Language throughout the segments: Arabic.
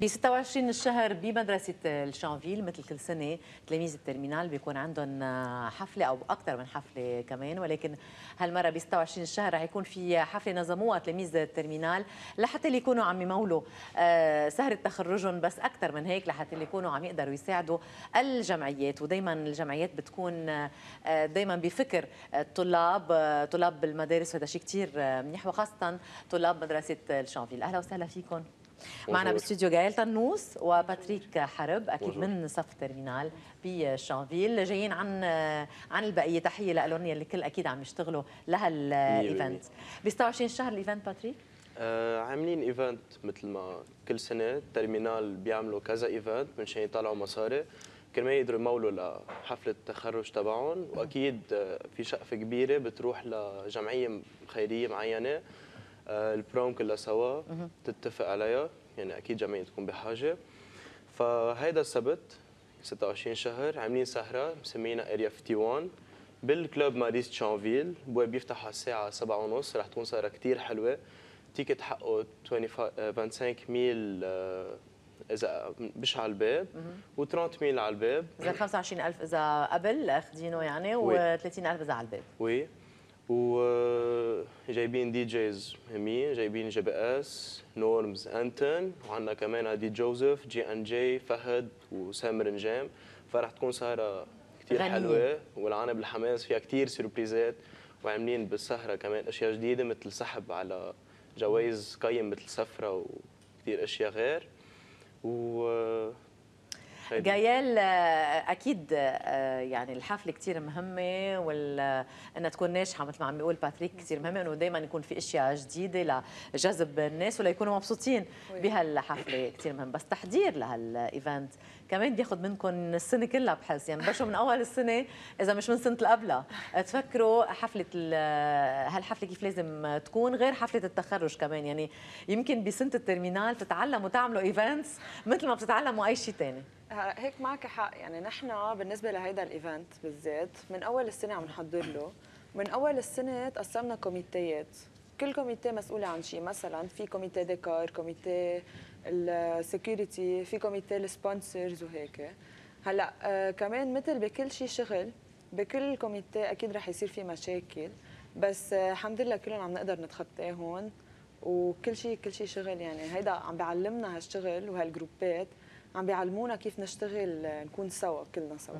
ب 26 الشهر بمدرسه الشانفيل مثل كل سنه تلاميذ الترمينال بيكون عندهم حفله او اكثر من حفله كمان ولكن هالمره ب 26 الشهر رح يكون في حفله نظموها تلاميذ الترمينال لحتى اللي يكونوا عم يمولوا آه، سهره تخرجهم بس اكثر من هيك لحتى اللي يكونوا عم يقدروا يساعدوا الجمعيات ودائما الجمعيات بتكون آه، دائما بفكر الطلاب آه، طلاب المدارس وهذا شيء كثير منيح وخاصه طلاب مدرسه الشانفيل اهلا وسهلا فيكم معنا بالاستوديو جايل طنوس وباتريك حرب اكيد من صف ترمينال بشانفيل جايين عن عن البقيه تحيه لالون يلي كل اكيد عم يشتغلوا لهالايفنت ب 26 شهر الايفنت باتريك آه عاملين ايفنت مثل ما كل سنه ترمينال بيعملوا كذا ايفنت منشان يطلعوا مصاري كرمال يقدروا يمولوا لحفله التخرج تبعهم واكيد آه، في شقفه كبيره بتروح لجمعيه خيريه معينه آه، البروم كلها سوا تتفق عليها يعني اكيد جميع تكون بحاجه فهيدا السبت 26 شهر عاملين سهره مسمينها اريا 51 بالكلوب ماريس تشانفيل بوي بيفتح على الساعه 7:30 رح تكون سهره كثير حلوه تيكت حقه 25 آه، ميل آه، اذا مش على الباب و30 ميل على الباب اذا 25000 اذا قبل اخذينه يعني و30000 اذا على الباب وي وجايبين دي جيز مهمين جايبين جي بي اس نورمز انتن وعندنا كمان دي جوزيف جي ان جي فهد وسامر نجام فرح تكون سهره كثير حلوه والعنا بالحماس فيها كثير سيربريزات وعاملين بالسهره كمان اشياء جديده مثل سحب على جوائز قيم مثل سفره وكثير اشياء غير و جايال آه، اكيد آه، يعني الحفله كثير مهمه وال آه، انها تكون ناجحه مثل ما عم بيقول باتريك كثير مهمه انه دائما يكون في اشياء جديده لجذب الناس وليكونوا مبسوطين بهالحفله كثير مهم بس تحضير لهالايفنت كمان بياخذ منكم السنه كلها بحس يعني بلشوا من اول السنه اذا مش من سنه اللي قبلها تفكروا حفله هالحفله كيف لازم تكون غير حفله التخرج كمان يعني يمكن بسنه الترمينال تتعلموا تعملوا ايفنتس مثل ما بتتعلموا اي شيء ثاني هيك معك حق يعني نحن بالنسبه لهيدا الايفنت بالذات من اول السنه عم نحضر له من اول السنه تقسمنا كوميتيات كل كوميتي مسؤولة عن شيء مثلا في كوميتي ديكور كوميتي السكيورتي في كوميتي السبونسرز وهيك هلا آه كمان مثل بكل شيء شغل بكل كوميتي اكيد رح يصير في مشاكل بس آه الحمد لله كلهم عم نقدر نتخطاهم وكل شيء كل شيء شغل يعني هيدا عم بيعلمنا هالشغل وهالجروبات عم بيعلمونا كيف نشتغل نكون سوا كلنا سوا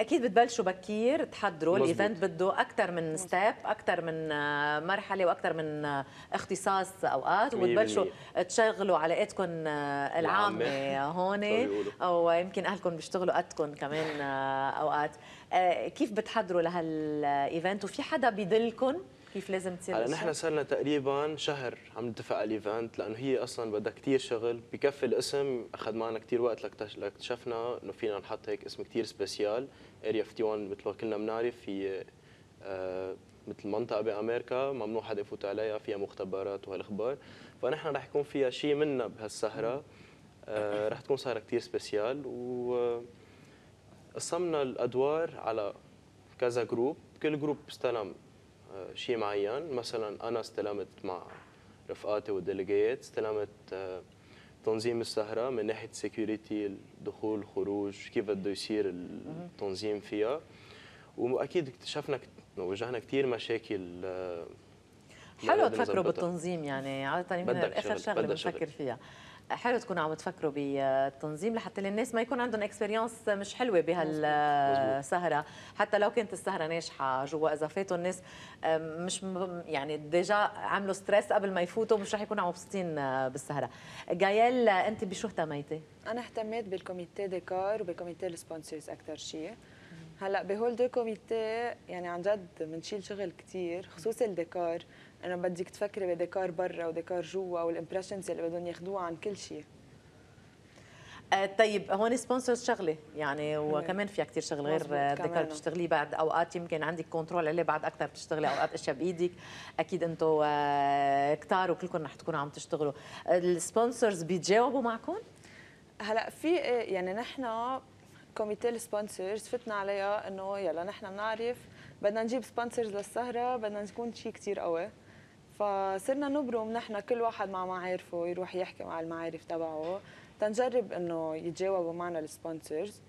اكيد بتبلشوا بكير تحضروا الايفنت بده اكثر من ستيب اكثر من آه، مرحله واكثر من آه، اختصاص اوقات وبتبلشوا تشغلوا علاقاتكم آه، العامه هون او يمكن اهلكم بيشتغلوا قدكم كمان اوقات كيف بتحضروا لهالايفنت وفي حدا بيدلكم كيف لازم تصير هلا نحن صار لنا تقريبا شهر عم نتفق على الايفنت لانه هي اصلا بدها كثير شغل بكفي الاسم اخذ معنا كثير وقت لاكتشفنا انه فينا نحط هيك اسم كثير سبيسيال اريا 51 مثل ما كلنا بنعرف في آه مثل منطقه بامريكا ممنوع حدا يفوت عليها فيها مختبرات وهالاخبار فنحن رح يكون فيها شيء منا بهالسهره آه رح تكون سهره كثير سبيسيال و قسمنا الادوار على كذا جروب كل جروب استلم شيء معين مثلا انا استلمت مع رفقاتي والديليجيت استلمت آه، تنظيم السهرة من ناحية سيكوريتي الدخول الخروج كيف بده يصير التنظيم فيها وأكيد اكتشفنا واجهنا كثير مشاكل آه، حلو تفكروا بالتنظيم يعني عادة يمكن آخر شغلة بفكر فيها حلو تكونوا عم تفكروا بالتنظيم لحتى الناس ما يكون عندهم اكسبيرينس مش حلوه بهالسهره حتى لو كانت السهره ناجحه جوا اذا فاتوا الناس آه، مش يعني ديجا عملوا ستريس قبل ما يفوتوا مش رح يكونوا مبسوطين آه، بالسهره جايل انت بشو اهتميتي انا اهتميت بالكوميتي ديكور وبكوميتي السبونسرز اكثر شيء هلا بهول دو كوميتي يعني عن جد بنشيل شغل كثير خصوصي الديكور انه بدك تفكري بديكار برا وديكار جوا والامبريشنز اللي بدهم ياخذوها عن كل شيء آه، طيب هون سبونسرز شغله يعني وكمان فيها كثير شغل غير ديكار بتشتغليه بعد اوقات يمكن عندك كنترول عليه بعد اكثر بتشتغلي اوقات اشياء بايدك اكيد انتم آه، كتار وكلكم رح تكونوا عم تشتغلوا آه، السبونسرز بيتجاوبوا معكم هلا في يعني نحن كوميتي السبونسرز فتنا عليها انه يلا نحن بنعرف بدنا نجيب سبونسرز للسهره بدنا نكون شيء كثير قوي فصرنا نبرم نحن كل واحد مع معارفه يروح يحكي مع المعارف تبعه تنجرب انه يتجاوبوا معنا السبونسرز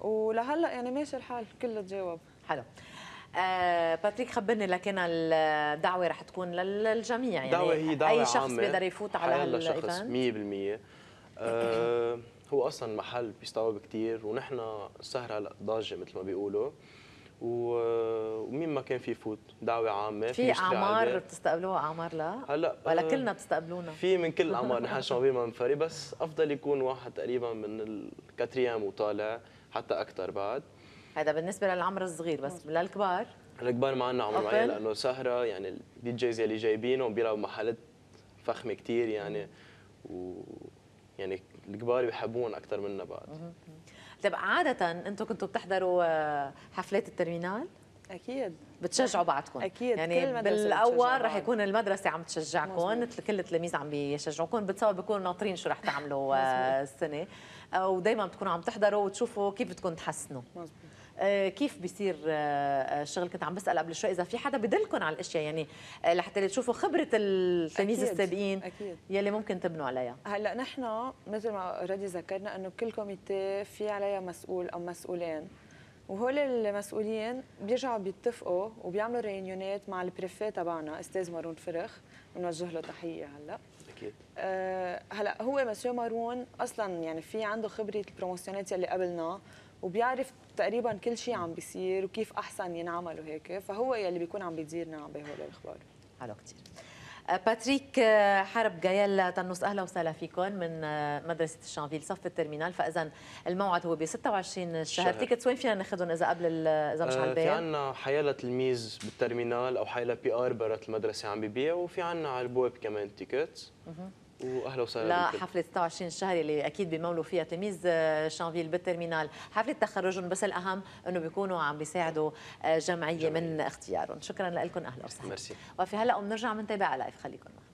ولهلا يعني ماشي الحال كله تجاوب حلو آه باتريك خبرني لكن الدعوه رح تكون للجميع يعني دعوة هي دعوة اي شخص بيقدر يفوت على هالايفنت 100% آه هو اصلا محل بيستوعب كثير ونحن السهره هلا ضاجه مثل ما بيقولوا آه، ومين ما كان في فوت دعوه عامه في اعمار بتستقبلوها اعمار لا هلا ولا آه، كلنا بتستقبلونا في من كل الاعمار نحن شبابين ما بنفرق بس افضل يكون واحد تقريبا من الكاتريام وطالع حتى اكثر بعد هذا بالنسبه للعمر الصغير بس للكبار الكبار ما عندنا عمر معين لانه سهره يعني الدي جيز اللي جايبينهم بيلعبوا محلات فخمه كثير يعني و يعني الكبار بيحبون اكثر منا بعد طيب عادة أنتم كنتوا بتحضروا آه، حفلات الترمينال؟ اكيد بتشجعوا بعضكم اكيد يعني بالاول رح يكون المدرسه عم تشجعكم كل التلاميذ عم بيشجعوكم بتصور بيكونوا ناطرين شو رح تعملوا آه، السنه آه، ودائما بتكونوا عم تحضروا وتشوفوا كيف بدكم تحسنوا مزبوط. آه، كيف بيصير آه، آه، الشغل كنت عم بسال قبل شوي اذا في حدا بدلكم على الاشياء يعني لحتى تشوفوا خبره التمييز السابقين أكيد. يلي ممكن تبنوا عليها هلا نحن مثل ما اوريدي ذكرنا انه كل كوميتي في عليها مسؤول او مسؤولين وهول المسؤولين بيرجعوا بيتفقوا وبيعملوا ريونيونات مع البريفي تبعنا استاذ مارون فرخ بنوجه له تحيه هلا اكيد أه هلا هو مسيو مارون اصلا يعني في عنده خبره البروموسيونات يلي قبلنا وبيعرف تقريبا كل شيء عم بيصير وكيف احسن ينعمل وهيك فهو يلي بيكون عم بيديرنا عم بهول الاخبار حلو كثير آه، باتريك آه، حرب جايل طنوس اهلا وسهلا فيكم من آه، مدرسه الشانفيل صف الترمينال فاذا الموعد هو ب 26 الشهر تيكتس وين فينا ناخذهم اذا قبل اذا مش على البيع؟ في عندنا حيالة تلميذ بالترمينال او حيالة بي ار برات المدرسه عم ببيع وفي عندنا على البواب كمان تيكتس واهلا وسهلا لحفله 26 شهر اللي اكيد بيمولوا فيها تلاميذ آه، شانفيل بالترمينال حفله تخرجهم بس الاهم انه بيكونوا عم بيساعدوا آه، جمعيه, جميل. من اختيارهم شكرا لكم اهلا وسهلا ميرسي وفي هلا وبنرجع بنتابع لايف خليكم معنا